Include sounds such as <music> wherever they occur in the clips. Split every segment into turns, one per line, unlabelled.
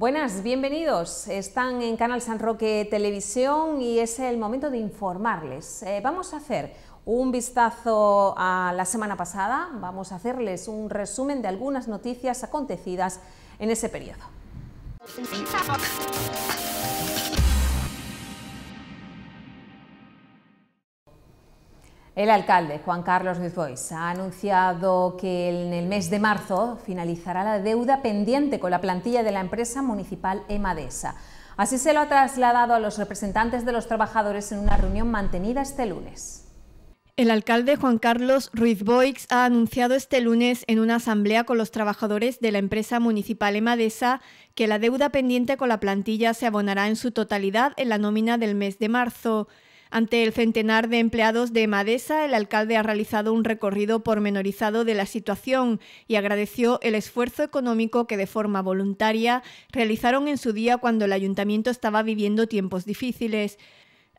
Buenas, bienvenidos. Están en Canal San Roque Televisión y es el momento de informarles. Eh, vamos a hacer un vistazo a la semana pasada, vamos a hacerles un resumen de algunas noticias acontecidas en ese periodo. El alcalde, Juan Carlos Ruiz Boix ha anunciado que en el mes de marzo finalizará la deuda pendiente con la plantilla de la empresa municipal Emadesa. Así se lo ha trasladado a los representantes de los trabajadores en una reunión
mantenida este lunes. El alcalde Juan Carlos Ruiz Boix ha anunciado este lunes en una asamblea con los trabajadores de la empresa municipal Emadesa que la deuda pendiente con la plantilla se abonará en su totalidad en la nómina del mes de marzo. Ante el centenar de empleados de Madesa, el alcalde ha realizado un recorrido pormenorizado de la situación y agradeció el esfuerzo económico que de forma voluntaria realizaron en su día cuando el ayuntamiento estaba viviendo tiempos difíciles.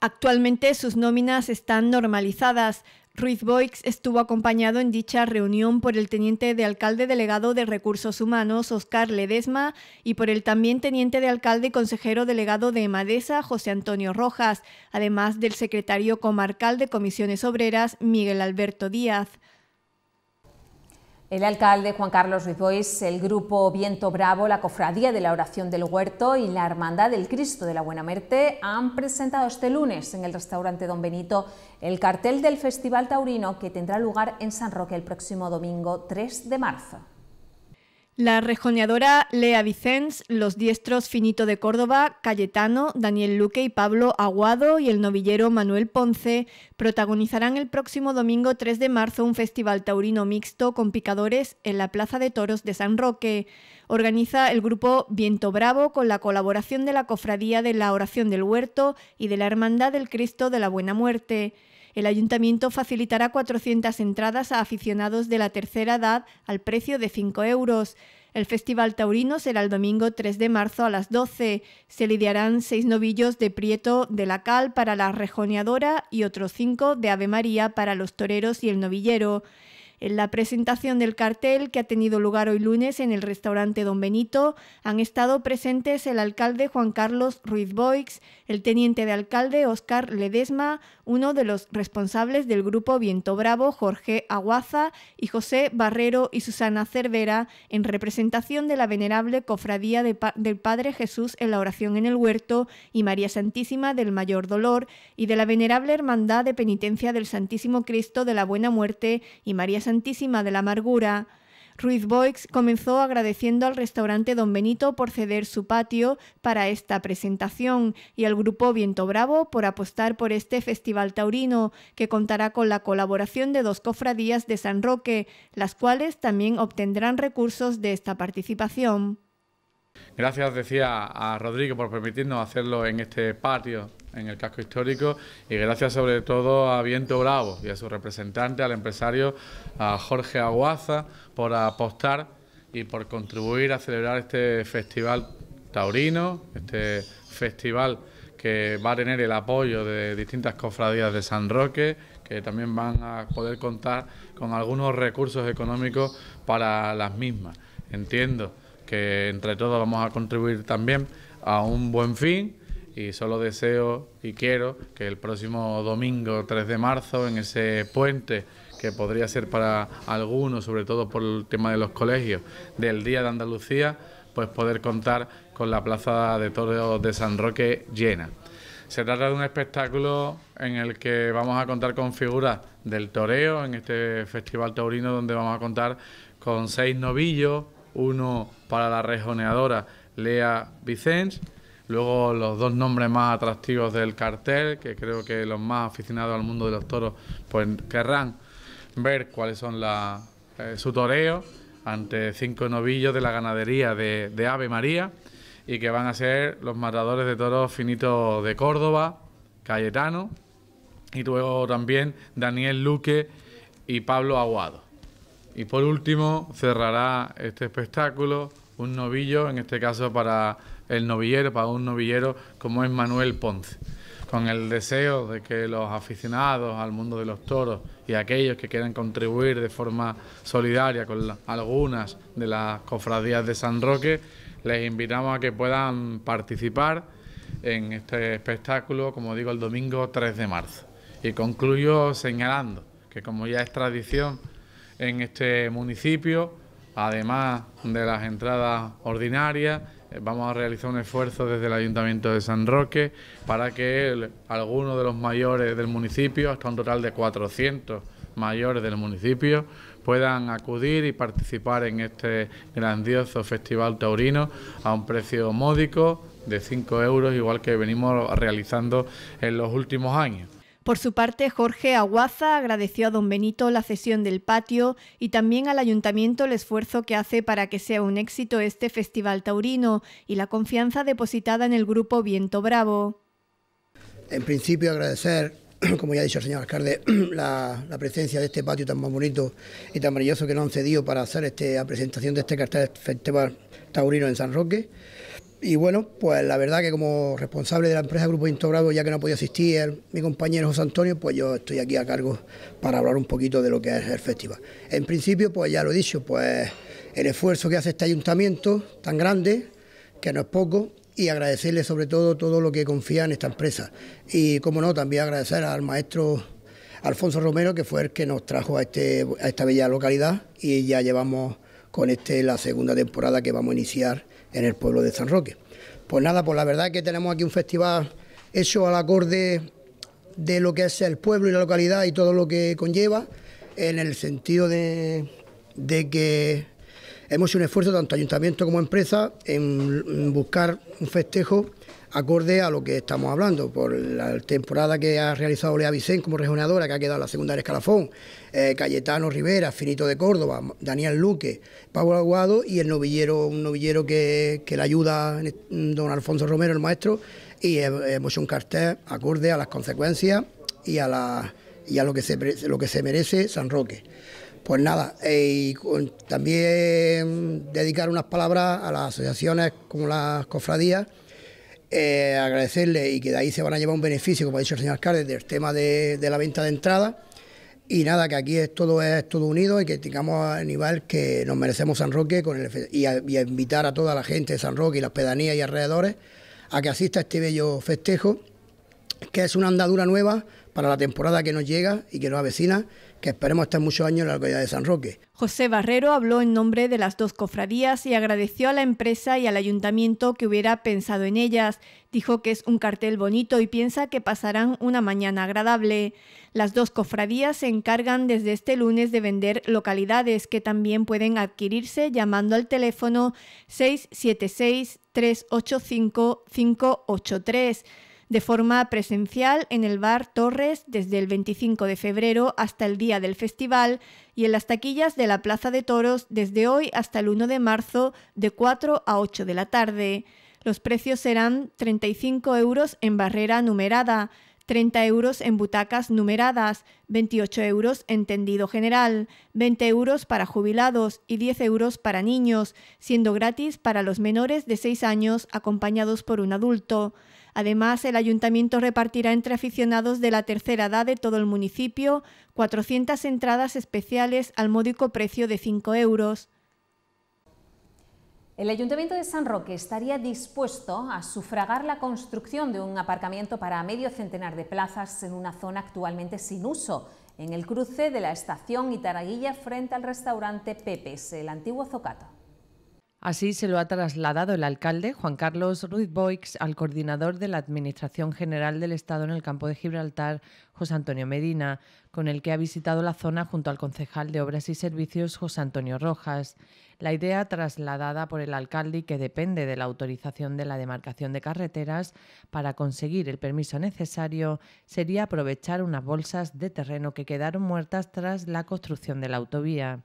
Actualmente sus nóminas están normalizadas. Ruiz Boix estuvo acompañado en dicha reunión por el teniente de alcalde delegado de Recursos Humanos, Oscar Ledesma, y por el también teniente de alcalde y consejero delegado de Emadesa, José Antonio Rojas, además del secretario comarcal de Comisiones Obreras, Miguel Alberto Díaz.
El alcalde Juan Carlos Ruiz Bois, el grupo Viento Bravo, la Cofradía de la Oración del Huerto y la Hermandad del Cristo de la Buena Muerte han presentado este lunes en el restaurante Don Benito el cartel del Festival Taurino que tendrá lugar en San Roque el próximo domingo 3 de marzo.
La rejoneadora Lea Vicens, los diestros Finito de Córdoba, Cayetano, Daniel Luque y Pablo Aguado y el novillero Manuel Ponce protagonizarán el próximo domingo 3 de marzo un festival taurino mixto con picadores en la Plaza de Toros de San Roque. Organiza el grupo Viento Bravo con la colaboración de la Cofradía de la Oración del Huerto y de la Hermandad del Cristo de la Buena Muerte. El ayuntamiento facilitará 400 entradas a aficionados de la tercera edad al precio de 5 euros. El Festival Taurino será el domingo 3 de marzo a las 12. Se lidiarán seis novillos de Prieto de la Cal para la rejoneadora y otros cinco de Ave María para los toreros y el novillero. En la presentación del cartel que ha tenido lugar hoy lunes en el restaurante Don Benito han estado presentes el alcalde Juan Carlos Ruiz Boix, el teniente de alcalde Óscar Ledesma, uno de los responsables del grupo Viento Bravo, Jorge Aguaza, y José Barrero y Susana Cervera, en representación de la venerable Cofradía del Padre Jesús en la oración en el huerto y María Santísima del Mayor Dolor, y de la venerable Hermandad de Penitencia del Santísimo Cristo de la Buena Muerte y María Santísima de la Amargura, Ruiz Boix comenzó agradeciendo al restaurante Don Benito por ceder su patio para esta presentación y al grupo Viento Bravo por apostar por este festival taurino, que contará con la colaboración de dos cofradías de San Roque, las cuales también obtendrán recursos de esta participación.
Gracias, decía a Rodrigo, por permitirnos hacerlo en este patio en el casco histórico y gracias sobre todo a Viento Bravo y a su representante, al empresario Jorge Aguaza, por apostar y por contribuir a celebrar este festival taurino, este festival que va a tener el apoyo de distintas cofradías de San Roque, que también van a poder contar con algunos recursos económicos para las mismas. Entiendo que entre todos vamos a contribuir también a un buen fin y solo deseo y quiero que el próximo domingo 3 de marzo, en ese puente que podría ser para algunos, sobre todo por el tema de los colegios, del Día de Andalucía, pues poder contar con la Plaza de Toros de San Roque llena. Se trata de un espectáculo en el que vamos a contar con figuras del toreo, en este festival taurino donde vamos a contar con seis novillos, uno para la rejoneadora Lea Vicens, Luego los dos nombres más atractivos del cartel, que creo que los más aficionados al mundo de los toros pues querrán ver cuáles son la, eh, su toreo ante cinco novillos de la ganadería de, de, Ave María y que van a ser los matadores de toros finitos de Córdoba, Cayetano y luego también Daniel Luque y Pablo Aguado. Y por último cerrará este espectáculo un novillo, en este caso para el novillero para un novillero como es Manuel Ponce. Con el deseo de que los aficionados al mundo de los toros y aquellos que quieran contribuir de forma solidaria con algunas de las cofradías de San Roque, les invitamos a que puedan participar en este espectáculo, como digo, el domingo 3 de marzo. Y concluyo señalando que como ya es tradición en este municipio, además de las entradas ordinarias, eh, vamos a realizar un esfuerzo desde el Ayuntamiento de San Roque para que algunos de los mayores del municipio, hasta un total de 400 mayores del municipio, puedan acudir y participar en este grandioso festival taurino a un precio módico de 5 euros, igual que venimos realizando en los últimos años.
Por su parte, Jorge Aguaza agradeció a don Benito la cesión del patio y también al ayuntamiento el esfuerzo que hace para que sea un éxito este festival taurino y la confianza depositada en el grupo Viento Bravo.
En principio, agradecer, <clears throat> como ya ha dicho el señor alcalde, <clears throat> la, presencia de este patio tan más bonito y tan maravilloso que nos han cedido para hacer esta la presentación de este cartel festival taurino en San Roque y bueno, pues la verdad que como responsable de la empresa Grupo Vinto ya que no podía asistir mi compañero José Antonio, pues yo estoy aquí a cargo para hablar un poquito de lo que es el festival. En principio, pues ya lo he dicho, pues el esfuerzo que hace este ayuntamiento tan grande, que no es poco, y agradecerle sobre todo todo lo que confía en esta empresa. Y como no, también agradecer al maestro Alfonso Romero, que fue el que nos trajo a, este, a esta bella localidad y ya llevamos con este la segunda temporada que vamos a iniciar en el pueblo de San Roque. Pues nada, pues la verdad que tenemos aquí un festival hecho al acorde de lo que es el pueblo y la localidad y todo lo que conlleva, en el sentido de que hemos hecho un esfuerzo, tanto ayuntamiento como empresa, en, buscar un festejo acorde a lo que estamos hablando, por la temporada que ha realizado Lea Vicente como regionadora, que ha quedado en la segunda escalafón, eh, Cayetano Rivera, Finito de Córdoba, Daniel Luque, Pablo Aguado y el novillero, un novillero que, que le ayuda don Alfonso Romero, el maestro, y hemos hecho un cartel acorde a las consecuencias y a, la, y a lo, que lo que se merece San Roque. Pues nada, eh, y también dedicar unas palabras a las asociaciones como las cofradías, eh, agradecerles y que de ahí se van a llevar un beneficio, como ha dicho el señor alcalde, del tema de, la venta de entradas. Y nada, que aquí es todo es todo unido y que tengamos a nivel que nos merecemos San Roque y, y a invitar a toda la gente de San Roque y las pedanías y alrededores a que asista a este bello festejo, que es una andadura nueva para la temporada que nos llega y que nos avecina que esperemos estar muchos años en la alcaldía de San Roque. José
Barrero habló en nombre de las dos cofradías y agradeció a la empresa y al ayuntamiento que hubiera pensado en ellas. Dijo que es un cartel bonito y piensa que pasarán una mañana agradable. Las dos cofradías se encargan desde este lunes de vender localidades que también pueden adquirirse llamando al teléfono 676 385 583 de forma presencial en el bar Torres desde el 25 de febrero hasta el día del festival y en las taquillas de la Plaza de Toros desde hoy hasta el 1 de marzo de 4 a 8 de la tarde. Los precios serán 35 euros en barrera numerada, 30 euros en butacas numeradas, 28 euros en tendido general, 20 euros para jubilados y 10 euros para niños, siendo gratis para los menores de 6 años acompañados por un adulto. Además, el ayuntamiento repartirá entre aficionados de la tercera edad de todo el municipio 400 entradas especiales al módico precio de 5 euros.
El Ayuntamiento de San Roque estaría dispuesto a sufragar la construcción de un aparcamiento para medio centenar de plazas en una zona actualmente sin uso, en el cruce de la estación Itaraguilla frente al restaurante Pepes, el antiguo Zocato.
Así se lo ha trasladado el alcalde Juan Carlos Ruiz Boix al coordinador de la Administración General del Estado en el campo de Gibraltar, José Antonio Medina, con el que ha visitado la zona junto al concejal de Obras y Servicios, José Antonio Rojas. La idea trasladada por el alcalde que depende de la autorización de la demarcación de carreteras para conseguir el permiso necesario sería aprovechar unas bolsas de terreno que quedaron muertas tras la construcción de la autovía.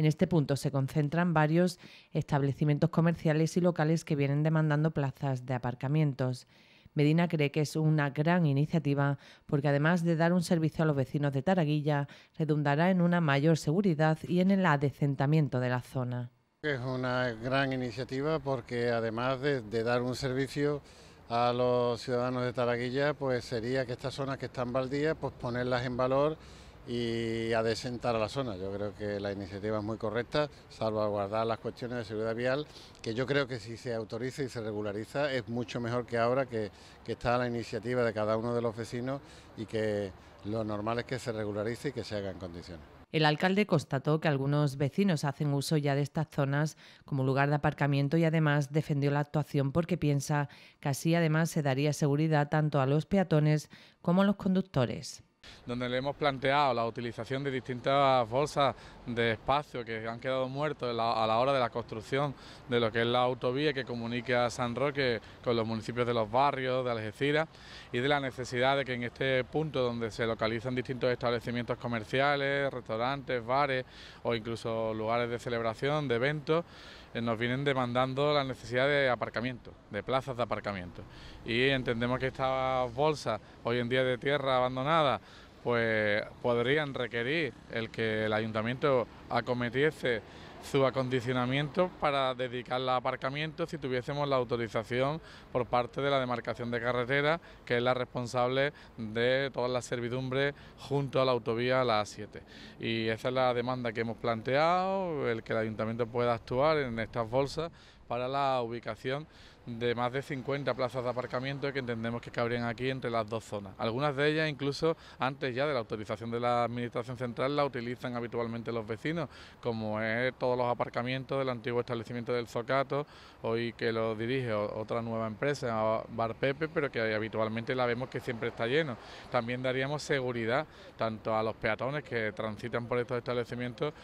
En este punto se concentran varios establecimientos comerciales y locales que vienen demandando plazas de aparcamientos. Medina cree que es una gran iniciativa porque además de dar un servicio a los vecinos de Taraguilla, redundará en una mayor seguridad y en el adecentamiento de la zona.
Es una gran iniciativa porque además de, dar un servicio a los ciudadanos de Taraguilla, pues sería que estas zonas que están baldías, pues ponerlas en valor y desentar a la zona. Yo creo que la iniciativa es muy correcta, salvaguardar las cuestiones de seguridad vial, que yo creo que si se autoriza y se regulariza es mucho mejor que ahora que, que está la iniciativa de cada uno de los vecinos y que lo normal es que se regularice y que se haga en condiciones.
El alcalde constató que algunos vecinos hacen uso ya de estas zonas como lugar de aparcamiento y además defendió la actuación porque piensa que así además se daría seguridad tanto a los peatones como a los conductores
donde le hemos planteado la utilización de distintas bolsas de espacio que han quedado muertos a la hora de la construcción de lo que es la autovía que comunica a San Roque con los municipios de los barrios de Algeciras y de la necesidad de que en este punto donde se localizan distintos establecimientos comerciales, restaurantes, bares o incluso lugares de celebración, de eventos, eh, nos vienen demandando la necesidad de aparcamiento, de plazas de aparcamiento. Y entendemos que estas bolsas, hoy en día de tierra abandonada, pues podrían requerir el que el ayuntamiento acometiese su acondicionamiento para dedicarla a aparcamiento si tuviésemos la autorización por parte de la demarcación de carretera, que es la responsable de todas las servidumbres junto a la autovía, la A7. Y esa es la demanda que hemos planteado, el que el ayuntamiento pueda actuar en estas bolsas para la ubicación de más de 50 plazas de aparcamiento que entendemos que cabrían aquí entre las dos zonas. Algunas de ellas, incluso antes ya de la autorización de la Administración Central, la utilizan habitualmente los vecinos, como es todos los aparcamientos del antiguo establecimiento del Zocato, hoy que lo dirige otra nueva empresa, Bar Pepe, pero que habitualmente la vemos que siempre está lleno. También daríamos seguridad tanto a los peatones que transitan por estos establecimientos,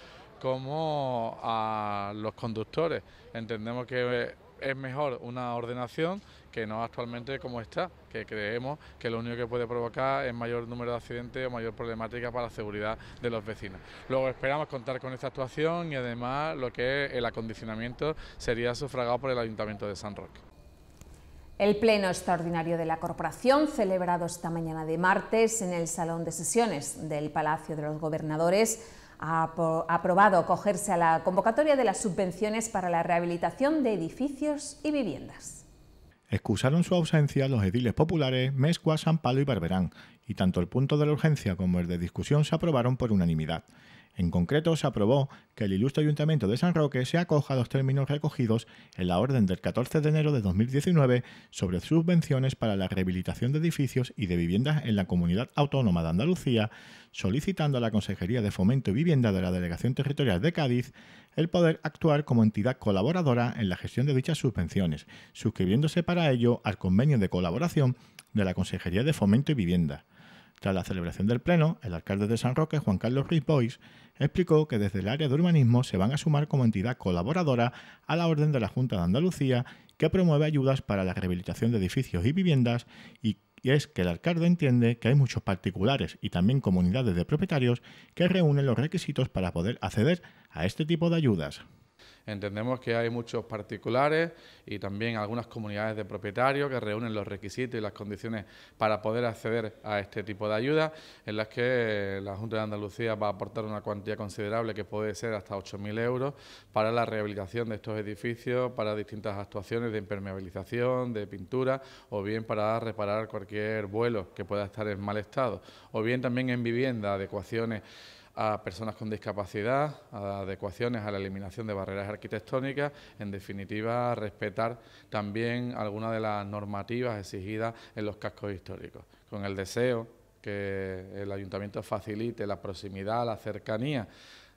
como a los conductores. Entendemos que es mejor una ordenación que no actualmente como está, que creemos que lo único que puede provocar es mayor número de accidentes o mayor problemática para la seguridad de los vecinos. Luego esperamos contar con esta actuación y además lo que es el acondicionamiento sería sufragado por el Ayuntamiento de San Roque.
El Pleno Extraordinario de la Corporación, celebrado esta mañana de martes en el Salón de Sesiones del Palacio de los Gobernadores, ha aprobado acogerse a la convocatoria de las subvenciones para la rehabilitación de edificios y viviendas.
Excusaron su ausencia los ediles populares Mescua, San Palo y Barberán, y tanto el punto de la urgencia como el de discusión se aprobaron por unanimidad. En concreto, se aprobó que el ilustre Ayuntamiento de San Roque se acoja a los términos recogidos en la orden del 14 de enero de 2019 sobre subvenciones para la rehabilitación de edificios y de viviendas en la Comunidad Autónoma de Andalucía, solicitando a la Consejería de Fomento y Vivienda de la Delegación Territorial de Cádiz el poder actuar como entidad colaboradora en la gestión de dichas subvenciones, suscribiéndose para ello al convenio de colaboración de la Consejería de Fomento y Vivienda. Tras la celebración del Pleno, el alcalde de San Roque, Juan Carlos Ruiz Bois, explicó que desde el área de urbanismo se van a sumar como entidad colaboradora a la orden de la Junta de Andalucía que promueve ayudas para la rehabilitación de edificios y viviendas y es que el alcalde entiende que hay muchos particulares y también comunidades de propietarios que reúnen los requisitos para poder acceder a este tipo de ayudas.
Entendemos que hay muchos particulares y también algunas comunidades de propietarios que reúnen los requisitos y las condiciones para poder acceder a este tipo de ayuda, en las que la Junta de Andalucía va a aportar una cuantía considerable que puede ser hasta 8.000 euros para la rehabilitación de estos edificios, para distintas actuaciones de impermeabilización, de pintura o bien para reparar cualquier vuelo que pueda estar en mal estado, o bien también en vivienda, adecuaciones a personas con discapacidad, a adecuaciones a la eliminación de barreras arquitectónicas, en definitiva respetar también algunas de las normativas exigidas en los cascos históricos, con el deseo que el ayuntamiento facilite la proximidad, la cercanía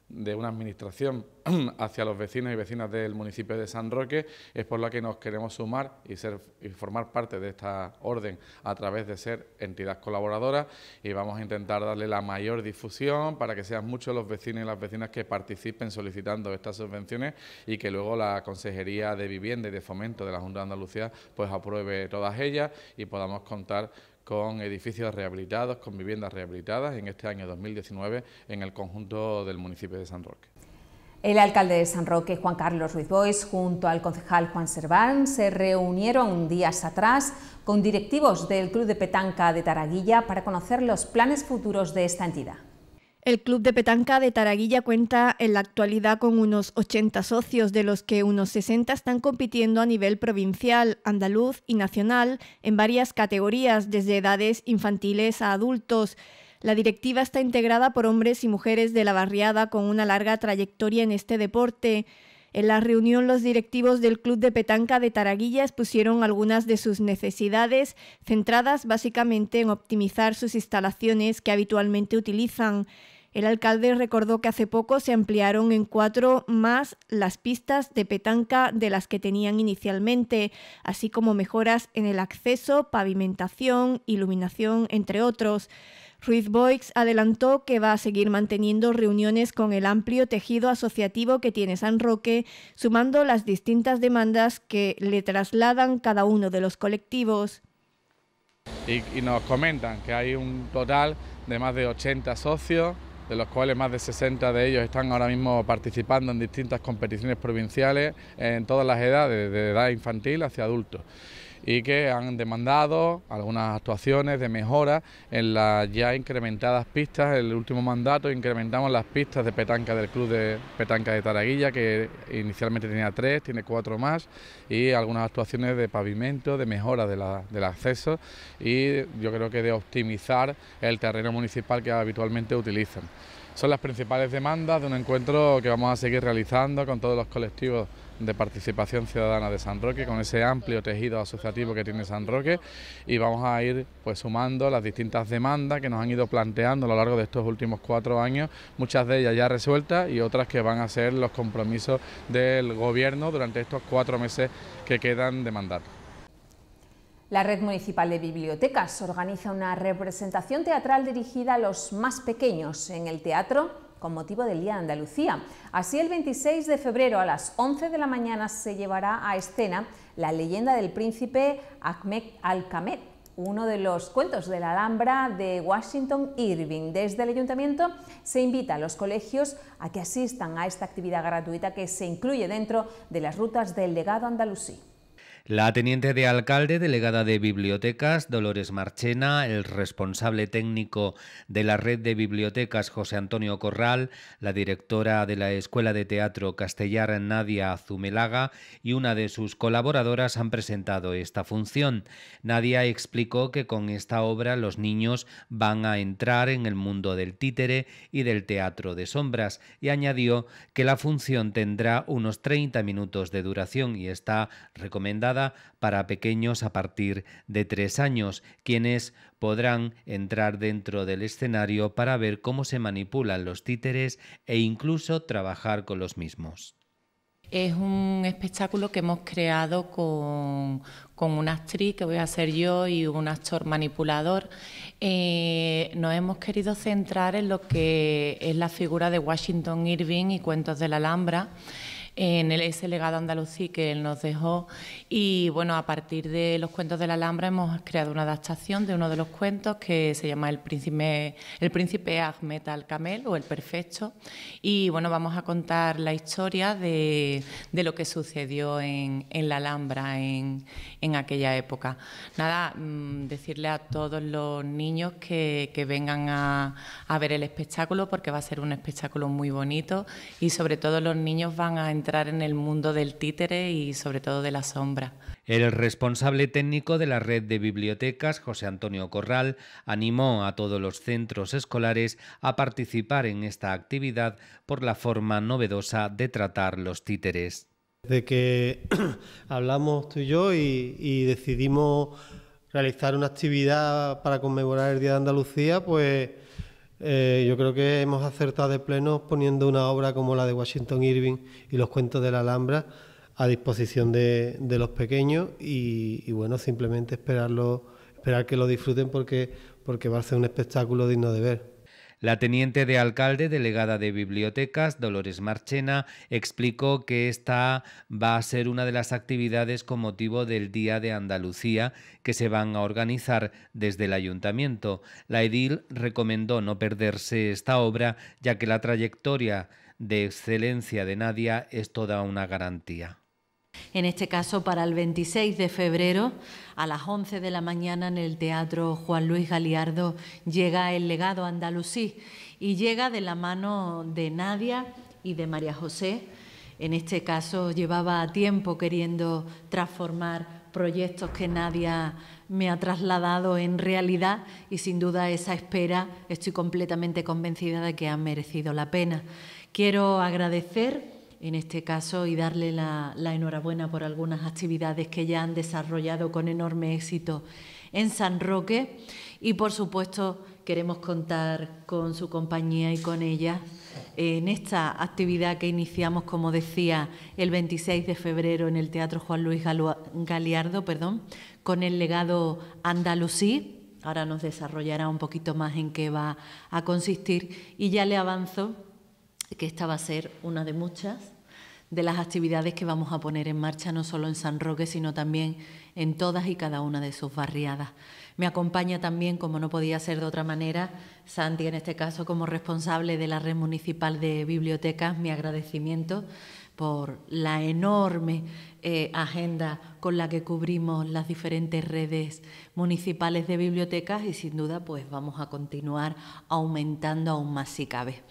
de una administración <clears throat> hacia los vecinos y vecinas del municipio de San Roque, es por la que nos queremos sumar y, ser, formar parte de esta orden a través de ser entidad colaboradora y vamos a intentar darle la mayor difusión para que sean muchos los vecinos y las vecinas que participen solicitando estas subvenciones y que luego la Consejería de Vivienda y de Fomento de la Junta de Andalucía pues apruebe todas ellas y podamos contar con edificios rehabilitados, con viviendas rehabilitadas en este año 2019 en el conjunto del municipio de San Roque.
El alcalde de San Roque, Juan Carlos Ruiz Bois, junto al concejal Juan Serván, se reunieron días atrás con directivos del Club de Petanca de Taraguilla para conocer los planes futuros de esta entidad.
El Club de Petanca de Taraguilla cuenta en la actualidad con unos 80 socios, de los que unos 60 están compitiendo a nivel provincial, andaluz y nacional en varias categorías, desde edades infantiles a adultos. La directiva está integrada por hombres y mujeres de la barriada con una larga trayectoria en este deporte. En la reunión los directivos del Club de Petanca de taraguillas pusieron algunas de sus necesidades, centradas básicamente en optimizar sus instalaciones que habitualmente utilizan. El alcalde recordó que hace poco se ampliaron en cuatro más las pistas de petanca de las que tenían inicialmente, así como mejoras en el acceso, pavimentación, iluminación, entre otros. Ruiz Boix adelantó que va a seguir manteniendo reuniones con el amplio tejido asociativo que tiene San Roque, sumando las distintas demandas que le trasladan cada uno de los colectivos.
Y, nos comentan que hay un total de más de 80 socios, de los cuales más de 60 de ellos están ahora mismo participando en distintas competiciones provinciales en todas las edades, de edad infantil hacia adultos y que han demandado algunas actuaciones de mejora en las ya incrementadas pistas. En el último mandato incrementamos las pistas de petanca del club de petanca de Taraguilla, que inicialmente tenía tres, tiene cuatro más, y algunas actuaciones de pavimento, de mejora del acceso y yo creo que de optimizar el terreno municipal que habitualmente utilizan. Son las principales demandas de un encuentro que vamos a seguir realizando con todos los colectivos de participación ciudadana de San Roque, con ese amplio tejido asociativo que tiene San Roque y vamos a ir pues sumando las distintas demandas que nos han ido planteando a lo largo de estos últimos cuatro años, muchas de ellas ya resueltas y otras que van a ser los compromisos del gobierno durante estos cuatro meses que quedan de mandato.
La Red Municipal de Bibliotecas organiza una representación teatral dirigida a los más pequeños en el Teatro con motivo del Día de Andalucía. Así, el 26 de febrero a las 11 de la mañana se llevará a escena la leyenda del príncipe Ahmed al khamed uno de los cuentos de la Alhambra de Washington Irving. Desde el ayuntamiento se invita a los colegios a que asistan a esta actividad gratuita que se incluye dentro de las rutas del legado andalusí.
La teniente de alcalde, delegada de bibliotecas, Dolores Marchena, el responsable técnico de la red de bibliotecas, José Antonio Corral, la directora de la Escuela de Teatro Castellar, Nadia Zumelaga, y una de sus colaboradoras han presentado esta función. Nadia explicó que con esta obra los niños van a entrar en el mundo del títere y del teatro de sombras y añadió que la función tendrá unos 30 minutos de duración y está recomendada para pequeños a partir de tres años, quienes podrán entrar dentro del escenario para ver cómo se manipulan los títeres e incluso trabajar con los mismos.
Es un espectáculo que hemos creado con, una actriz que voy a ser yo y un actor manipulador. Eh, nos hemos querido centrar en lo que es la figura de Washington Irving y Cuentos de la Alhambra en ese legado andalucí que él nos dejó. Y bueno, a partir de los cuentos de la Alhambra hemos creado una adaptación de uno de los cuentos que se llama El Príncipe, el príncipe Ahmed al-Kamel o El Perfecto. Y bueno, vamos a contar la historia de, lo que sucedió en, la Alhambra en, aquella época. Nada, mm, decirle a todos los niños que, que vengan a, a ver el espectáculo porque va a ser un espectáculo muy bonito y sobre todo los niños van a entrar en el mundo del títere y sobre todo de la sombra.
El responsable técnico de la red de bibliotecas, José Antonio Corral, animó a todos los centros escolares a participar en esta actividad por la forma novedosa de tratar los títeres. De que <clears throat> hablamos tú y yo y decidimos realizar una actividad para conmemorar el Día de Andalucía, pues eh, yo creo que hemos acertado de pleno poniendo una obra como la de Washington Irving y los cuentos de la Alhambra a disposición de, los pequeños y, bueno, simplemente esperar que lo disfruten porque, porque va a ser un espectáculo digno de ver. La teniente de alcalde delegada de bibliotecas, Dolores Marchena, explicó que esta va a ser una de las actividades con motivo del Día de Andalucía que se van a organizar desde el ayuntamiento. La edil recomendó no perderse esta obra ya que la trayectoria de excelencia de Nadia es toda una garantía
en este caso para el 26 de febrero a las 11 de la mañana en el Teatro Juan Luis Galiardo llega el legado andalusí y llega de la mano de Nadia y de María José. En este caso llevaba tiempo queriendo transformar proyectos que Nadia me ha trasladado en realidad y sin duda esa espera estoy completamente convencida de que ha merecido la pena. Quiero agradecer en este caso y darle la, enhorabuena por algunas actividades que ya han desarrollado con enorme éxito en San Roque. Y por supuesto queremos contar con su compañía y con ella en esta actividad que iniciamos, como decía, el 26 de febrero en el Teatro Juan Luis Galiardo, perdón, con el legado andalusí. Ahora nos desarrollará un poquito más en qué va a consistir y ya le avanzo que esta va a ser una de muchas de las actividades que vamos a poner en marcha no solo en San Roque, sino también en todas y cada una de sus barriadas. Me acompaña también, como no podía ser de otra manera, Santi, en este caso como responsable de la red municipal de bibliotecas, mi agradecimiento por la enorme eh, agenda con la que cubrimos las diferentes redes municipales de bibliotecas y sin duda pues vamos a continuar aumentando aún más si cabe.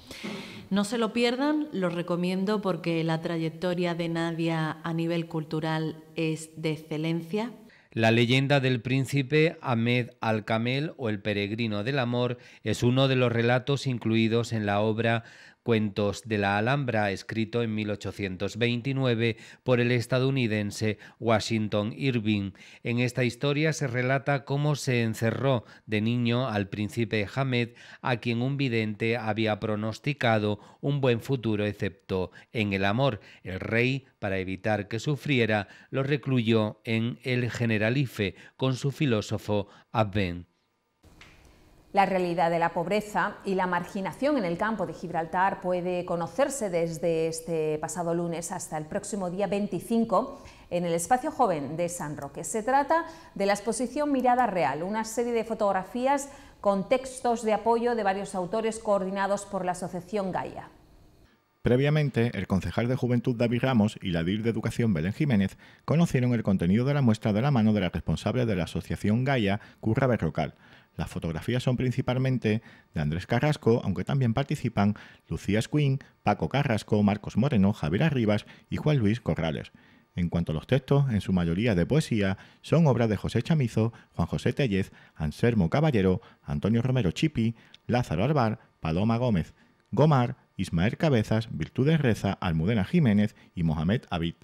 No se lo pierdan, lo recomiendo porque la trayectoria de Nadia a nivel cultural es de excelencia.
La leyenda del príncipe Ahmed al-Kamel o El peregrino del amor es uno de los relatos incluidos en la obra Cuentos de la Alhambra, escrito en 1829 por el estadounidense Washington Irving. En esta historia se relata cómo se encerró de niño al príncipe Hamed, a quien un vidente había pronosticado un buen futuro excepto en el amor. El rey, para evitar que sufriera, lo recluyó en el Generalife con su filósofo Abben.
La realidad de la pobreza y la marginación en el campo de Gibraltar puede conocerse desde este pasado lunes hasta el próximo día 25 en el espacio joven de San Roque. Se trata de la exposición Mirada Real, una serie de fotografías con textos de apoyo de varios autores coordinados por la Asociación Gaia.
Previamente, el concejal de Juventud David Ramos y la DIR de Educación Belén Jiménez conocieron el contenido de la muestra de la mano de la responsable de la Asociación Gaia, Curra Berrocal, las fotografías son principalmente de Andrés Carrasco, aunque también participan Lucía Esquín, Paco Carrasco, Marcos Moreno, Javier Arribas y Juan Luis Corrales. En cuanto a los textos, en su mayoría de poesía, son obras de José Chamizo, Juan José Tellez, Anselmo Caballero, Antonio Romero Chipi, Lázaro Arbar, Paloma Gómez, Gomar, Ismael Cabezas, Virtudes Reza, Almudena Jiménez y Mohamed Abid.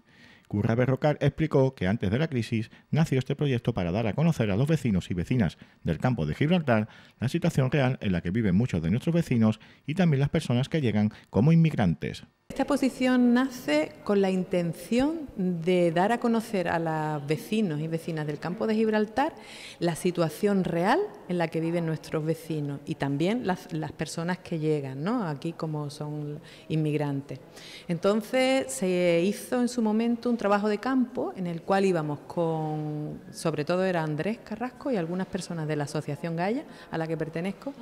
Curra Berrocar explicó que antes de la crisis nació este proyecto para dar a conocer a los vecinos y vecinas del campo de Gibraltar la situación real en la que viven muchos de nuestros vecinos y también las personas que llegan como inmigrantes.
Esta exposición nace con la intención de dar a conocer a los vecinos y vecinas del campo de Gibraltar la situación real en la que viven nuestros vecinos y también las, personas que llegan aquí como son inmigrantes. Entonces se hizo en su momento un trabajo de campo en el cual íbamos con, sobre todo era Andrés Carrasco y algunas personas de la Asociación Gaya a la que pertenezco,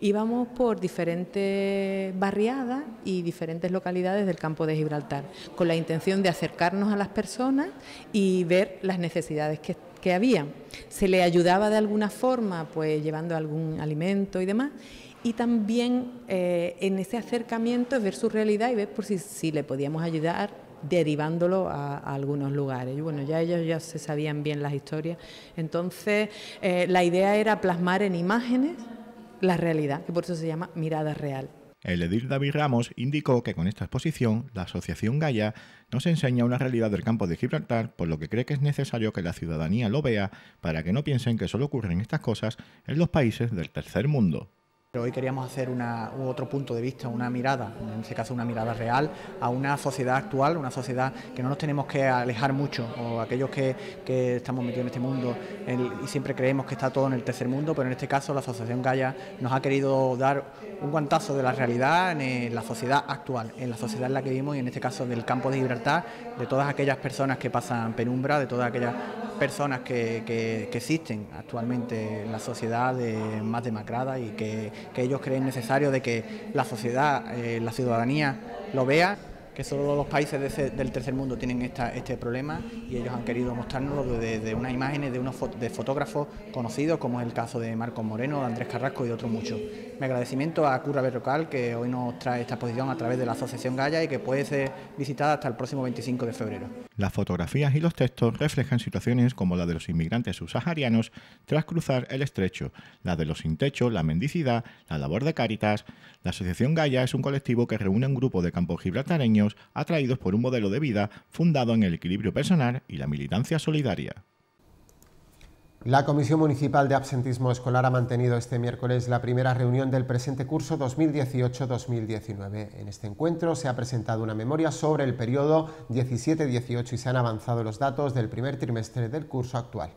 íbamos por diferentes barriadas y diferentes localidades desde del campo de Gibraltar, con la intención de acercarnos a las personas y ver las necesidades que, había. Se le ayudaba de alguna forma, pues llevando algún alimento y demás, y también eh, en ese acercamiento es ver su realidad y ver por si, le podíamos ayudar derivándolo a, algunos lugares. Y bueno, ya ellos ya se sabían bien las historias. Entonces, eh, la idea era plasmar en imágenes la realidad, que por eso se llama mirada real
el edil David Ramos indicó que con esta exposición la Asociación Gaia nos enseña una realidad del campo de Gibraltar, por lo que cree que es necesario que la ciudadanía lo vea para que no piensen que solo ocurren estas cosas en los países del tercer mundo.
Hoy queríamos hacer una, otro punto de vista, una mirada, en este caso una mirada real, a una sociedad actual, una sociedad que no nos tenemos que alejar mucho, o aquellos que, estamos metidos en este mundo y siempre creemos que está todo en el tercer mundo, pero en este caso la Asociación Gaya nos ha querido dar un guantazo de la realidad en, la sociedad actual, en la sociedad en la que vivimos y en este caso del campo de libertad, de todas aquellas personas que pasan penumbra, de todas aquellas personas que, existen actualmente en la sociedad eh, más demacrada y que que ellos creen necesario de que la sociedad, eh, la ciudadanía lo vea que solo los países del tercer mundo tienen este problema y ellos han querido mostrárnoslo desde unas imágenes de unos de fotógrafos conocidos, como es el caso de Marcos Moreno, de Andrés Carrasco y otros muchos. Mi agradecimiento a Cura Berrocal, que hoy nos trae esta exposición a través de la Asociación Gaya y que puede ser visitada hasta el próximo 25 de febrero.
Las fotografías y los textos reflejan situaciones como la de los inmigrantes subsaharianos tras cruzar el estrecho, la de los sin techo, la mendicidad, la labor de Cáritas. La Asociación Gaya es un colectivo que reúne a un grupo de campos gibraltareños atraídos por un
modelo de vida fundado en el equilibrio personal y la militancia solidaria. La Comisión Municipal de Absentismo Escolar ha mantenido este miércoles la primera reunión del presente curso 2018-2019. En este encuentro se ha presentado una memoria sobre el periodo 17-18 y se han avanzado los datos del primer trimestre del curso actual.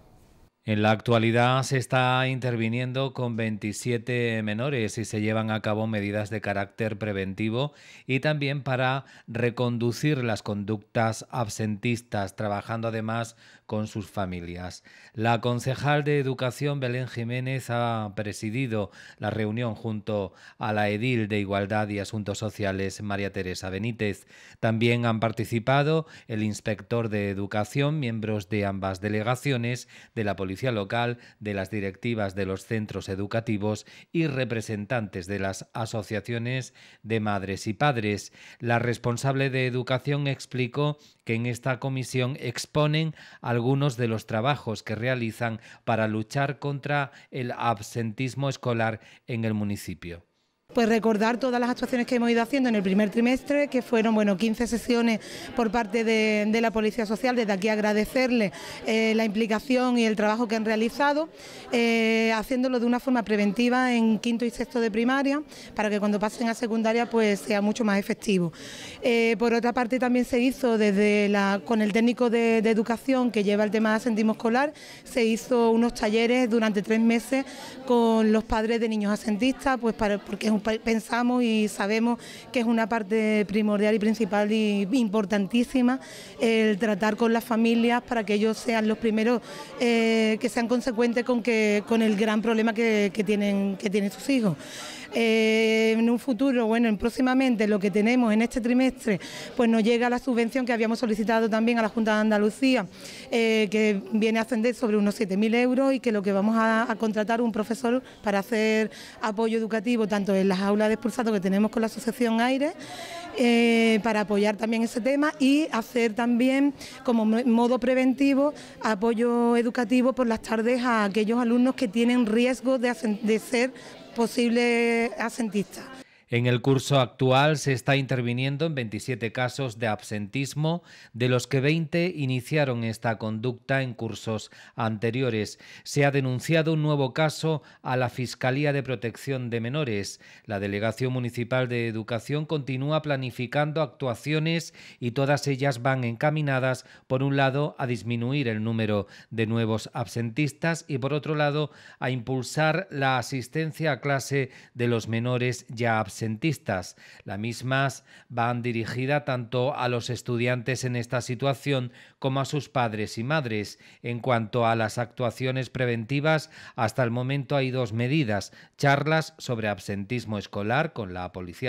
En la actualidad se está interviniendo con 27 menores y se llevan a cabo medidas de carácter preventivo y también para reconducir las conductas absentistas, trabajando además con sus familias. La concejal de Educación Belén Jiménez ha presidido la reunión junto a la edil de Igualdad y Asuntos Sociales María Teresa Benítez. También han participado el inspector de Educación, miembros de ambas delegaciones, de la Policía Local, de las directivas de los centros educativos y representantes de las asociaciones de madres y padres. La responsable de Educación explicó que en esta comisión exponen a algunos de los trabajos que realizan para luchar contra el absentismo escolar en el municipio.
Pues recordar todas las actuaciones que hemos ido haciendo en el primer trimestre, que fueron bueno 15 sesiones por parte de, la Policía Social. Desde aquí agradecerles eh, la implicación y el trabajo que han realizado, eh, haciéndolo de una forma preventiva en quinto y sexto de primaria, para que cuando pasen a secundaria pues sea mucho más efectivo. Eh, por otra parte también se hizo desde con el técnico de, educación que lleva el tema de asentismo escolar, se hizo unos talleres durante tres meses con los padres de niños asentistas, pues porque es un pensamos y sabemos que es una parte primordial y principal y importantísima el tratar con las familias para que ellos sean los primeros eh, que sean consecuentes con, que, con el gran problema que, que, tienen, que tienen sus hijos. Eh, en un futuro, bueno, en próximamente lo que tenemos en este trimestre, pues nos llega la subvención que habíamos solicitado también a la Junta de Andalucía, eh, que viene a ascender sobre unos 7.000 euros y que lo que vamos a, contratar un profesor para hacer apoyo educativo tanto en las aulas de expulsado... que tenemos con la Asociación Aire, eh, para apoyar también ese tema y hacer también como modo preventivo apoyo educativo por las tardes a aquellos alumnos que tienen riesgo de ser ...posible asentista".
En el curso actual se está interviniendo en 27 casos de absentismo, de los que 20 iniciaron esta conducta en cursos anteriores. Se ha denunciado un nuevo caso a la Fiscalía de Protección de Menores. La Delegación Municipal de Educación continúa planificando actuaciones y todas ellas van encaminadas, por un lado, a disminuir el número de nuevos absentistas y, por otro lado, a impulsar la asistencia a clase de los menores ya absentados absentistas. Las mismas van dirigidas tanto a los estudiantes en esta situación como a sus padres y madres. En cuanto a las actuaciones preventivas, hasta el momento hay dos medidas, charlas sobre absentismo escolar con la policía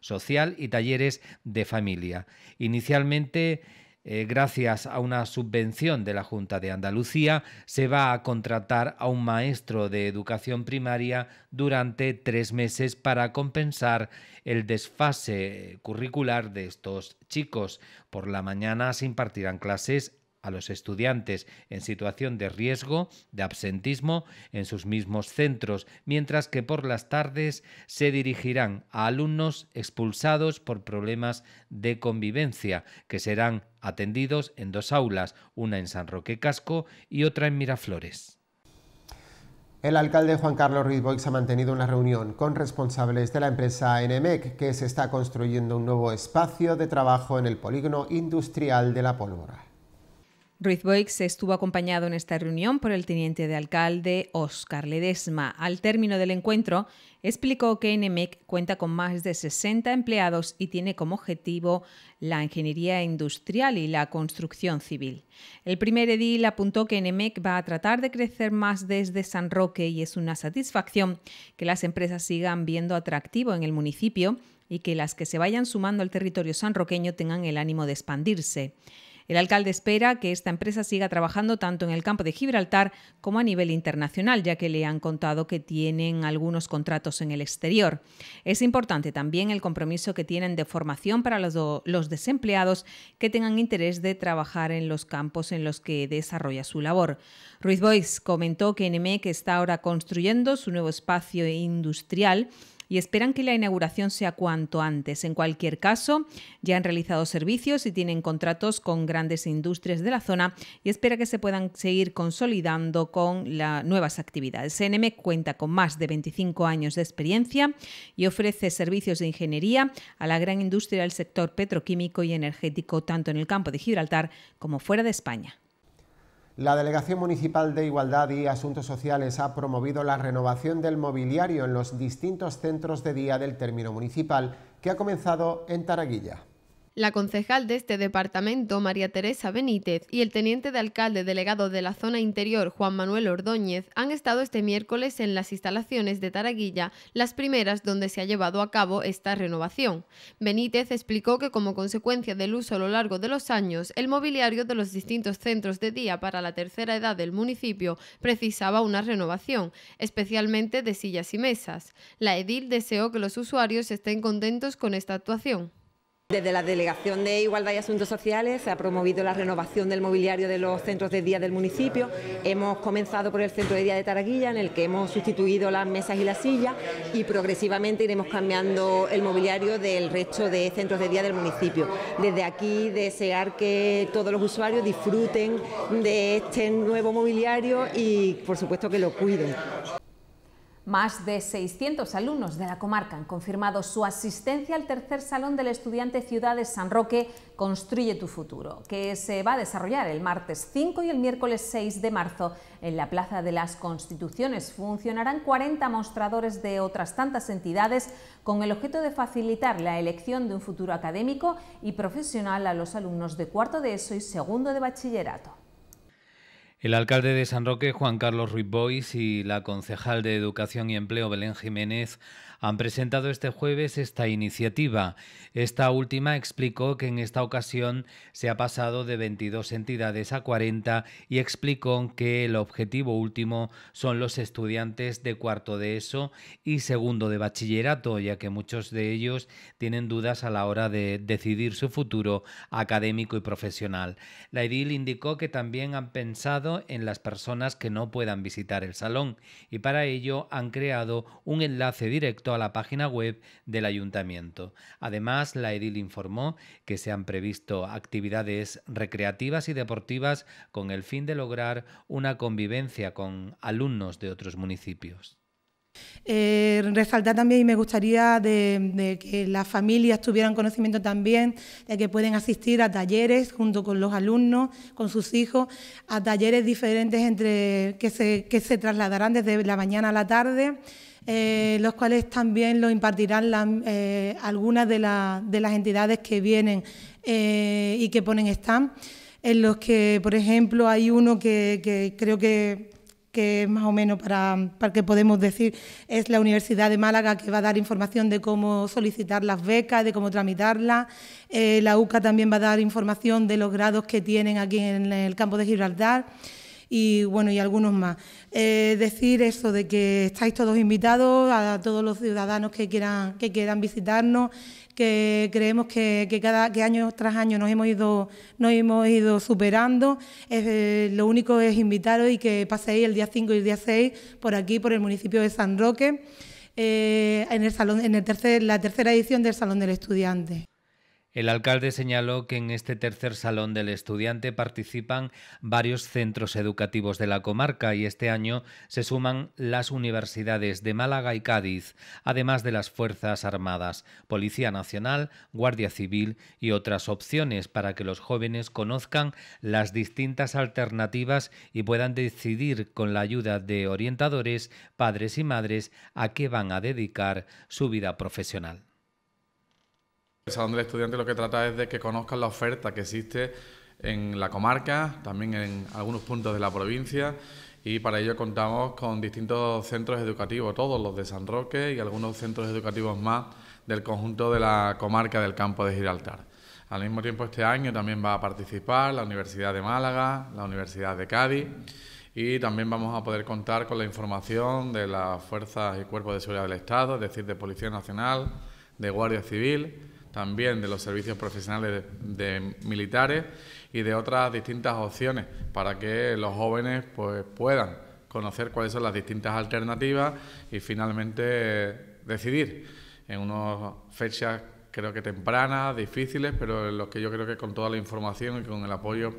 social y talleres de familia. Inicialmente eh, gracias a una subvención de la Junta de Andalucía, se va a contratar a un maestro de educación primaria durante tres meses para compensar el desfase curricular de estos chicos. Por la mañana se impartirán clases a los estudiantes en situación de riesgo de absentismo en sus mismos centros, mientras que por las tardes se dirigirán a alumnos expulsados por problemas de convivencia, que serán atendidos en dos aulas, una en San Roque Casco y otra en Miraflores.
El alcalde Juan Carlos Ruiz ha mantenido una reunión con responsables de la empresa NMEC que se está construyendo un nuevo espacio de trabajo en el polígono industrial de la pólvora.
Ruiz Boix estuvo acompañado en esta reunión por el teniente de alcalde Óscar Ledesma. Al término del encuentro, explicó que NEMEC cuenta con más de 60 empleados y tiene como objetivo la ingeniería industrial y la construcción civil. El primer edil apuntó que NEMEC va a tratar de crecer más desde San Roque y es una satisfacción que las empresas sigan viendo atractivo en el municipio y que las que se vayan sumando al territorio sanroqueño tengan el ánimo de expandirse. El alcalde espera que esta empresa siga trabajando tanto en el campo de Gibraltar como a nivel internacional, ya que le han contado que tienen algunos contratos en el exterior. Es importante también el compromiso que tienen de formación para los, desempleados que tengan interés de trabajar en los campos en los que desarrolla su labor. Ruiz Boix comentó que NME, que está ahora construyendo su nuevo espacio industrial, y esperan que la inauguración sea cuanto antes. En cualquier caso, ya han realizado servicios y tienen contratos con grandes industrias de la zona y espera que se puedan seguir consolidando con las nuevas actividades. CNM cuenta con más de 25 años de experiencia y ofrece servicios de ingeniería a la gran industria del sector petroquímico y energético tanto en el campo de Gibraltar como fuera de España.
La Delegación Municipal de Igualdad y Asuntos Sociales ha promovido la renovación del mobiliario en los distintos centros de día del término municipal que ha comenzado en Taraguilla.
La concejal de este
departamento, María Teresa Benítez, y el teniente de alcalde delegado de la zona interior, Juan Manuel Ordóñez, han estado este miércoles en las instalaciones de Taraguilla, las primeras donde se ha llevado a cabo esta renovación. Benítez explicó que como consecuencia del uso a lo largo de los años, el mobiliario de los distintos centros de día para la tercera edad del municipio precisaba una renovación, especialmente de sillas y mesas. La edil deseó que los
usuarios estén contentos con esta actuación.
Desde la Delegación de Igualdad y Asuntos Sociales se ha promovido la renovación del mobiliario de los centros de día del municipio. Hemos comenzado por el centro de día de Taraguilla, en el que hemos sustituido las mesas y las sillas y progresivamente iremos cambiando el mobiliario del resto de centros de día del municipio. Desde aquí desear
que todos los usuarios disfruten de este nuevo mobiliario y
por supuesto que lo cuiden.
Más de 600 alumnos de la comarca han confirmado su asistencia al tercer salón del estudiante Ciudad de San Roque Construye tu futuro, que se va a desarrollar el martes 5 y el miércoles 6 de marzo en la Plaza de las Constituciones. Funcionarán 40 mostradores de otras tantas entidades con el objeto de facilitar la elección de un futuro académico y profesional a los alumnos de cuarto de ESO y segundo de bachillerato.
El alcalde de San Roque, Juan Carlos Ruiz Bois, y la concejal de Educación y Empleo, Belén Jiménez, han presentado este jueves esta iniciativa. Esta última explicó que en esta ocasión se ha pasado de 22 entidades a 40 y explicó que el objetivo último son los estudiantes de cuarto de ESO y segundo de bachillerato, ya que muchos de ellos tienen dudas a la hora de decidir su futuro académico y profesional. La edil indicó que también han pensado en las personas que no puedan visitar el salón y para ello han creado un enlace directo a la página web del ayuntamiento. Además, la edil informó que se han previsto actividades recreativas y deportivas con el fin de lograr una convivencia con alumnos de otros municipios.
Eh, resaltar también y me gustaría que las familias tuvieran conocimiento también de que pueden asistir a talleres junto con los alumnos, con sus hijos, a talleres diferentes entre que se, que se trasladarán desde la mañana a la tarde eh, los cuales también lo impartirán eh, algunas de, las entidades que vienen eh, y que ponen stand, en los que, por ejemplo, hay uno que, creo que que más o menos para, que podemos decir es la Universidad de Málaga que va a dar información de cómo solicitar las becas, de cómo tramitarlas. la UCA también va a dar información de los grados que tienen aquí en el campo de Gibraltar y bueno, y algunos más. Eh, decir eso de que estáis todos invitados, a todos los ciudadanos que quieran, que quieran visitarnos, que creemos que, cada año tras año nos hemos ido, nos hemos ido superando. Eh, lo único es invitaros y que paséis el día 5 y el día 6 por aquí, por el municipio de San Roque. Eh, en el salón, en tercer, la tercera edición del Salón del Estudiante.
El alcalde señaló que en este tercer salón del estudiante participan varios centros educativos de la comarca y este año se suman las universidades de Málaga y Cádiz, además de las Fuerzas Armadas, Policía Nacional, Guardia Civil y otras opciones para que los jóvenes conozcan las distintas alternativas y puedan decidir con la ayuda de orientadores, padres y madres a qué van a dedicar su vida profesional.
El Salón del Estudiante lo que trata es de que conozcan la oferta que existe en la comarca, también en algunos puntos de la provincia y para ello contamos con distintos centros educativos, todos los de San Roque y algunos centros educativos más del conjunto de la comarca del campo de Gibraltar. Al mismo tiempo este año también va a participar la Universidad de Málaga, la Universidad de Cádiz y también vamos a poder contar con la información de las fuerzas y cuerpos de seguridad del Estado, es decir, de Policía Nacional, de Guardia Civil también de los servicios profesionales de, militares y de otras distintas opciones para que los jóvenes pues, puedan conocer cuáles son las distintas alternativas y finalmente decidir en unas fechas creo que tempranas, difíciles, pero en los que yo creo que con toda la información y con el apoyo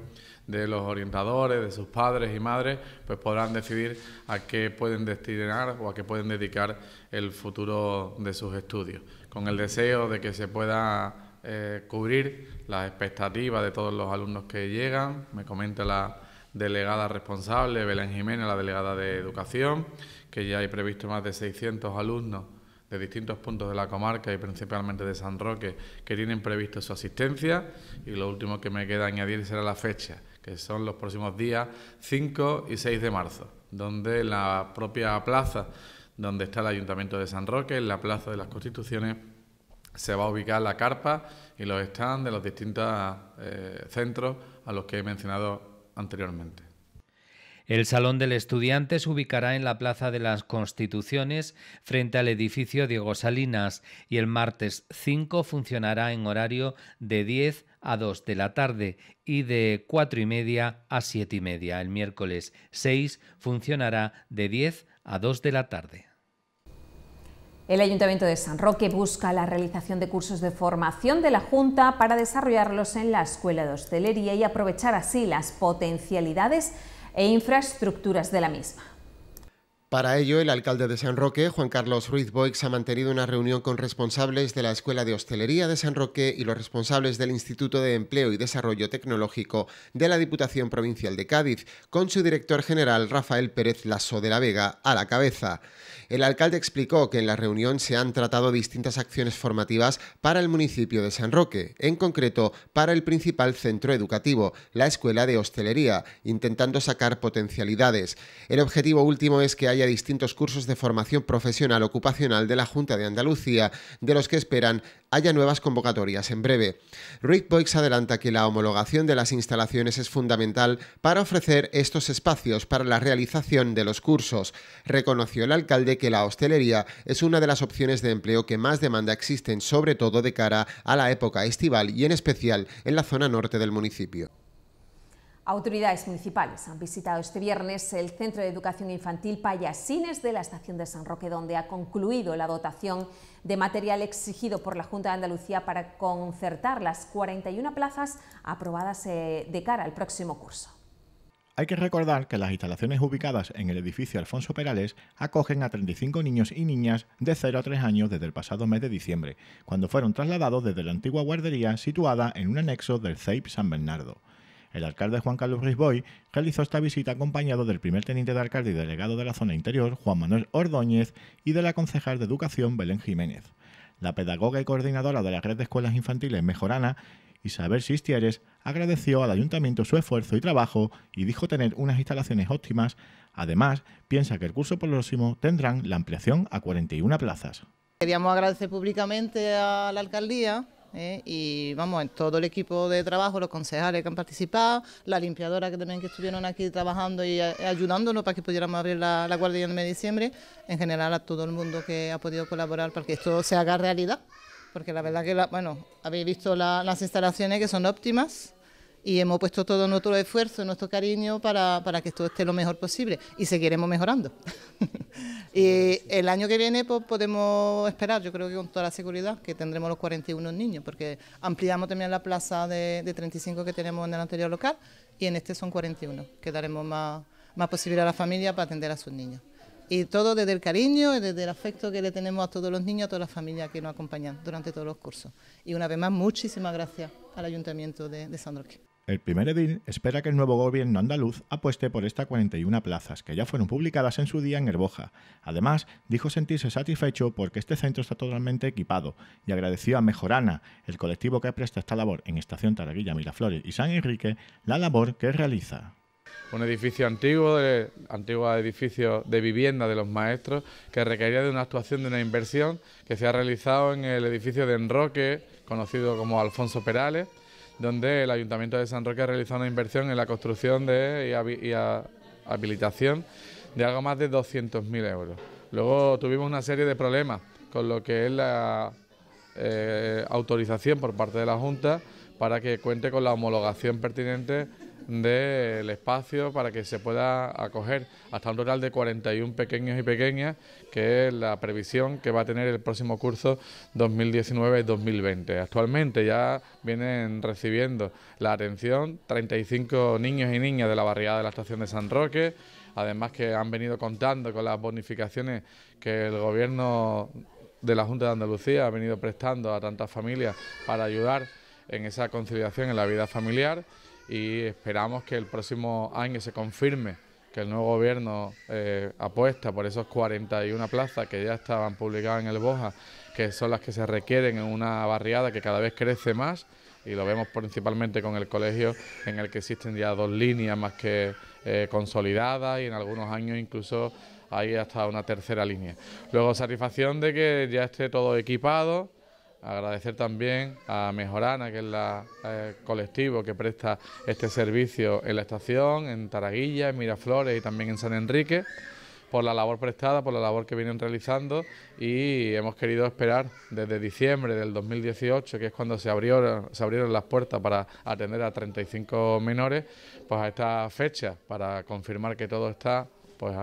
de los orientadores, de sus padres y madres, pues podrán decidir a qué pueden destinar o a qué pueden dedicar el futuro de sus estudios con el deseo de que se pueda eh, cubrir las expectativas de todos los alumnos que llegan. Me comenta la delegada responsable, Belén Jiménez, la delegada de Educación, que ya hay previsto más de 600 alumnos de distintos puntos de la comarca y principalmente de San Roque que tienen previsto su asistencia y lo último que me queda añadir será la fecha, que son los próximos días 5 y 6 de marzo, donde la propia plaza donde está el Ayuntamiento de San Roque, en la Plaza de las Constituciones, se va a ubicar la carpa y los stands de los distintos eh, centros a los que he mencionado anteriormente. El Salón del Estudiante
se ubicará en la Plaza de las Constituciones frente al edificio Diego Salinas y el martes 5 funcionará en horario de 10 a 2 de la tarde y de 4 y media a 7 y media. El miércoles 6 funcionará de 10 a 2 de la tarde.
El Ayuntamiento de San Roque busca la realización de cursos de formación de la Junta para desarrollarlos en la Escuela de Hostelería y aprovechar así las potencialidades e infraestructuras de la misma.
Para ello, el alcalde de San Roque, Juan Carlos Ruiz Boix, ha mantenido una reunión con responsables de la Escuela de Hostelería de San Roque y los responsables del Instituto de Empleo y Desarrollo Tecnológico de la Diputación Provincial de Cádiz, con su director general Rafael Pérez Lasso de la Vega a la cabeza. El alcalde explicó que en la reunión se han tratado distintas acciones formativas para el municipio de San Roque, en concreto para el principal centro educativo, la Escuela de Hostelería, intentando sacar potencialidades. El objetivo último es que haya distintos cursos de formación profesional ocupacional de la Junta de Andalucía, de los que esperan haya nuevas convocatorias en breve. Rick Boix adelanta que la homologación de las instalaciones es fundamental para ofrecer estos espacios para la realización de los cursos. Reconoció el alcalde que la hostelería es una de las opciones de empleo que más demanda existen, sobre todo de cara a la época estival y en especial en la zona norte del municipio.
Autoridades municipales han visitado este viernes el Centro de Educación Infantil Payasines de la Estación de San Roque, donde ha concluido la dotación de material exigido por la Junta de Andalucía para concertar las 41 plazas aprobadas eh, de cara al próximo curso.
Hay que recordar que las instalaciones ubicadas en el edificio Alfonso Perales acogen a 35 niños y niñas de 0 a 3 años desde el pasado mes de diciembre, cuando fueron trasladados desde la antigua guardería situada en un anexo del CEIP San Bernardo. El alcalde Juan Carlos Risboy realizó esta visita acompañado del primer teniente de alcalde y delegado de la zona interior, Juan Manuel Ordóñez, y de la concejal de Educación, Belén Jiménez. La pedagoga y coordinadora de la red de escuelas infantiles Mejorana, Isabel Sistieres, agradeció al ayuntamiento su esfuerzo y trabajo y dijo tener unas instalaciones óptimas. Además, piensa que el curso próximo tendrán la ampliación a 41 plazas.
Queríamos agradecer públicamente a la alcaldía ¿eh? y vamos, todo el equipo de trabajo, los concejales que han participado, la limpiadora que también que estuvieron aquí trabajando y eh, ayudándonos para que pudiéramos abrir la, la guardia en el de diciembre, en general a todo el mundo que ha podido colaborar para que esto se haga realidad, porque la verdad que, bueno, habéis visto las instalaciones que son óptimas y hemos puesto todo nuestro esfuerzo, nuestro cariño para, que esto esté lo mejor posible y seguiremos mejorando. <laughs> y el año que viene pues, podemos esperar, yo creo que con toda la seguridad, que tendremos los 41 niños, porque ampliamos también la plaza de, 35 que tenemos en el anterior local y en este son 41, que daremos más, más posibilidad a la familia para atender a sus niños. Y todo desde el cariño y desde el afecto que le tenemos a todos los niños, a todas las familias que nos acompañan durante todos los cursos. Y una vez más, muchísimas gracias al Ayuntamiento de, de San
el primer edil espera que el nuevo gobierno andaluz apueste por estas 41 plazas que ya fueron publicadas en su día en Herboja. Además, dijo sentirse satisfecho porque este centro está totalmente equipado y agradeció a Mejorana, el colectivo que presta esta labor en Estación Taraguilla, Miraflores y San Enrique, la labor que realiza.
Un edificio antiguo, antiguo edificio de vivienda de los maestros, que requería de una actuación de una inversión que se ha realizado en el edificio de Enroque, conocido como Alfonso Perales donde el Ayuntamiento de San Roque ha realizado una inversión en la construcción de, y, habilitación de algo más de 200.000 euros. Luego tuvimos una serie de problemas con lo que es la eh, autorización por parte de la Junta para que cuente con la homologación pertinente del espacio para que se pueda acoger hasta un total de 41 pequeños y pequeñas, que es la previsión que va a tener el próximo curso 2019-2020. Actualmente ya vienen recibiendo la atención 35 niños y niñas de la barriada de la estación de San Roque, además que han venido contando con las bonificaciones que el gobierno de la Junta de Andalucía ha venido prestando a tantas familias para ayudar en esa conciliación en la vida familiar y esperamos que el próximo año se confirme que el nuevo gobierno eh, apuesta por esos 41 plazas que ya estaban publicadas en el Boja, que son las que se requieren en una barriada que cada vez crece más y lo vemos principalmente con el colegio en el que existen ya dos líneas más que eh, consolidadas y en algunos años incluso hay hasta una tercera línea. Luego satisfacción de que ya esté todo equipado, Agradecer también a Mejorana, que es la, el eh, colectivo que presta este servicio en la estación, en Taraguilla, en Miraflores y también en San Enrique, por la labor prestada, por la labor que vienen realizando y hemos querido esperar desde diciembre del 2018, que es cuando se abrieron, se abrieron las puertas para atender a 35 menores, pues a esta fecha, para confirmar que todo está, pues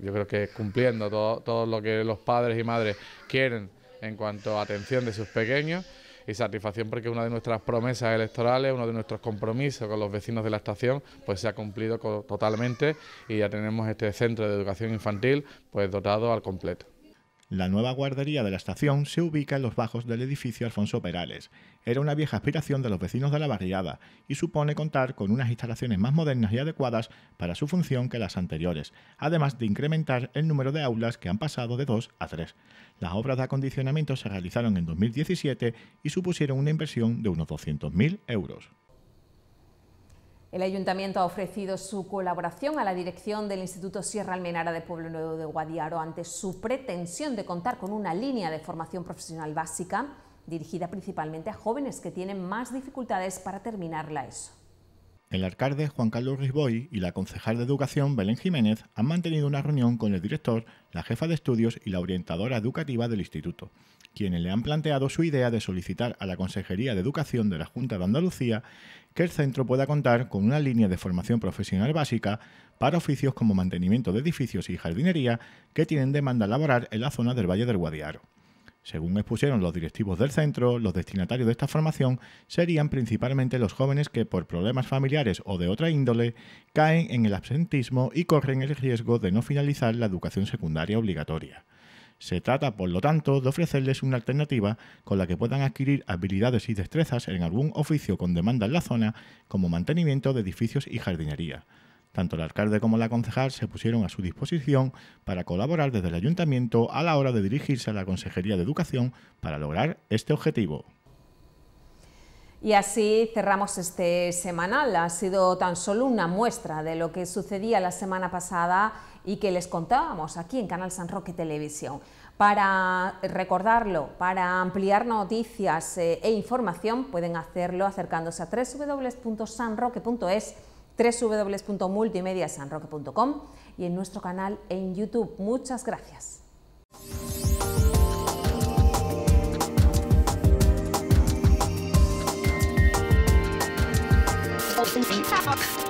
yo creo que cumpliendo todo, todo lo que los padres y madres quieren en cuanto a atención de sus pequeños y satisfacción porque una de nuestras promesas electorales, uno de nuestros compromisos con los vecinos de la estación, pues se ha cumplido totalmente y ya tenemos este centro de educación
infantil pues dotado al completo. La nueva guardería de la estación se ubica en los bajos del edificio Alfonso Perales. Era una vieja aspiración de los vecinos de la barriada y supone contar con unas instalaciones más modernas y adecuadas para su función que las anteriores, además de incrementar el número de aulas que han pasado de dos a tres. Las obras de acondicionamiento se realizaron en 2017 y supusieron una inversión de unos 200.000 euros.
El ayuntamiento ha ofrecido su colaboración a la dirección del Instituto Sierra Almenara de Pueblo Nuevo de Guadiaro ante su pretensión de contar con una línea de formación profesional básica dirigida principalmente a jóvenes que tienen más dificultades para terminar la ESO.
El alcalde Juan Carlos Risboy y la concejal de Educación Belén Jiménez han mantenido una reunión con el director, la jefa de estudios y la orientadora educativa del instituto, quienes le han planteado su idea de solicitar a la Consejería de Educación de la Junta de Andalucía que el centro pueda contar con una línea de formación profesional básica para oficios como mantenimiento de edificios y jardinería que tienen demanda laboral en la zona del Valle del Guadiaro. Según expusieron los directivos del centro, los destinatarios de esta formación serían principalmente los jóvenes que por problemas familiares o de otra índole caen en el absentismo y corren el riesgo de no finalizar la educación secundaria obligatoria. Se trata, por lo tanto, de ofrecerles una alternativa con la que puedan adquirir habilidades y destrezas en algún oficio con demanda en la zona, como mantenimiento de edificios y jardinería. Tanto el alcalde como la concejal se pusieron a su disposición para colaborar desde el ayuntamiento a la hora de dirigirse a la Consejería de Educación para lograr este objetivo.
Y así cerramos este semanal. Ha sido tan solo una muestra de lo que sucedía la semana pasada y que les contábamos aquí en Canal San Roque Televisión. Para recordarlo, para ampliar noticias eh, e información, pueden hacerlo acercándose a www.sanroque.es, www.multimediasanroque.com y en nuestro canal en YouTube. Muchas gracias.
open seat.